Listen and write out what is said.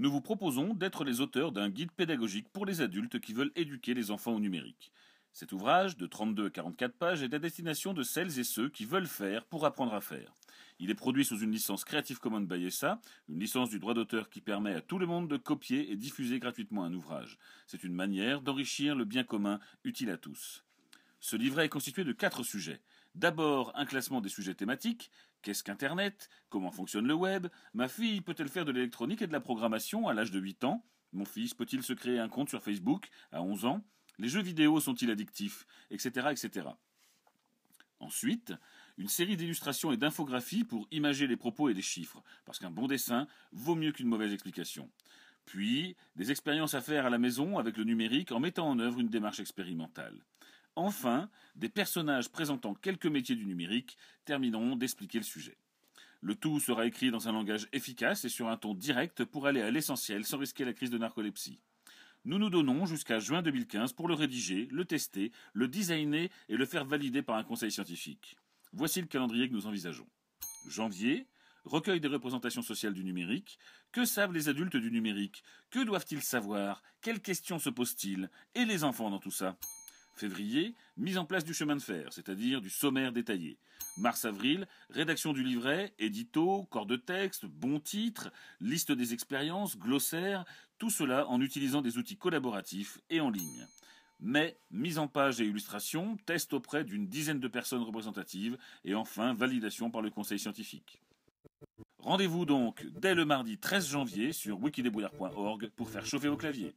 nous vous proposons d'être les auteurs d'un guide pédagogique pour les adultes qui veulent éduquer les enfants au numérique. Cet ouvrage, de 32 à 44 pages, est à destination de celles et ceux qui veulent faire pour apprendre à faire. Il est produit sous une licence Creative Commons by e SA, une licence du droit d'auteur qui permet à tout le monde de copier et diffuser gratuitement un ouvrage. C'est une manière d'enrichir le bien commun utile à tous. Ce livret est constitué de quatre sujets. D'abord, un classement des sujets thématiques. Qu'est-ce qu'Internet Comment fonctionne le web Ma fille peut-elle faire de l'électronique et de la programmation à l'âge de 8 ans Mon fils peut-il se créer un compte sur Facebook à 11 ans Les jeux vidéo sont-ils addictifs Etc. etc. Ensuite, une série d'illustrations et d'infographies pour imager les propos et les chiffres, parce qu'un bon dessin vaut mieux qu'une mauvaise explication. Puis, des expériences à faire à la maison avec le numérique en mettant en œuvre une démarche expérimentale. Enfin, des personnages présentant quelques métiers du numérique termineront d'expliquer le sujet. Le tout sera écrit dans un langage efficace et sur un ton direct pour aller à l'essentiel sans risquer la crise de narcolepsie. Nous nous donnons jusqu'à juin 2015 pour le rédiger, le tester, le designer et le faire valider par un conseil scientifique. Voici le calendrier que nous envisageons. Janvier, recueil des représentations sociales du numérique. Que savent les adultes du numérique Que doivent-ils savoir Quelles questions se posent-ils Et les enfants dans tout ça Février, mise en place du chemin de fer, c'est-à-dire du sommaire détaillé. Mars-avril, rédaction du livret, édito, corps de texte, bon titre, liste des expériences, glossaire, tout cela en utilisant des outils collaboratifs et en ligne. Mai, mise en page et illustration, test auprès d'une dizaine de personnes représentatives et enfin validation par le conseil scientifique. Rendez-vous donc dès le mardi 13 janvier sur wikidébrouillard.org pour faire chauffer vos claviers.